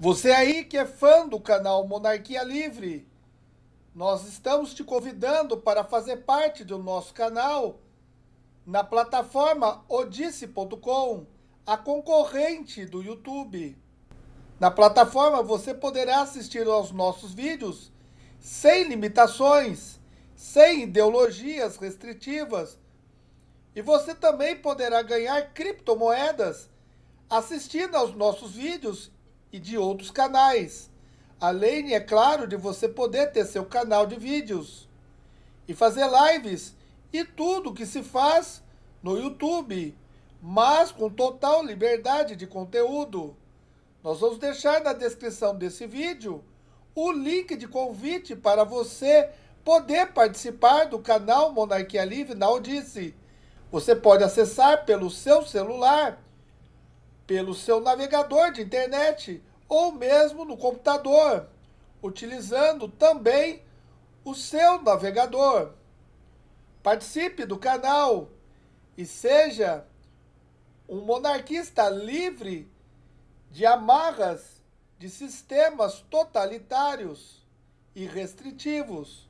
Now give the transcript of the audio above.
Você aí que é fã do canal Monarquia Livre, nós estamos te convidando para fazer parte do nosso canal na plataforma Odisse.com, a concorrente do YouTube. Na plataforma você poderá assistir aos nossos vídeos sem limitações, sem ideologias restritivas. E você também poderá ganhar criptomoedas assistindo aos nossos vídeos e de outros canais. Além, é claro, de você poder ter seu canal de vídeos e fazer lives e tudo que se faz no YouTube, mas com total liberdade de conteúdo. Nós vamos deixar na descrição desse vídeo o link de convite para você poder participar do canal Monarquia Livre na Odisse. Você pode acessar pelo seu celular pelo seu navegador de internet ou mesmo no computador, utilizando também o seu navegador. Participe do canal e seja um monarquista livre de amarras de sistemas totalitários e restritivos.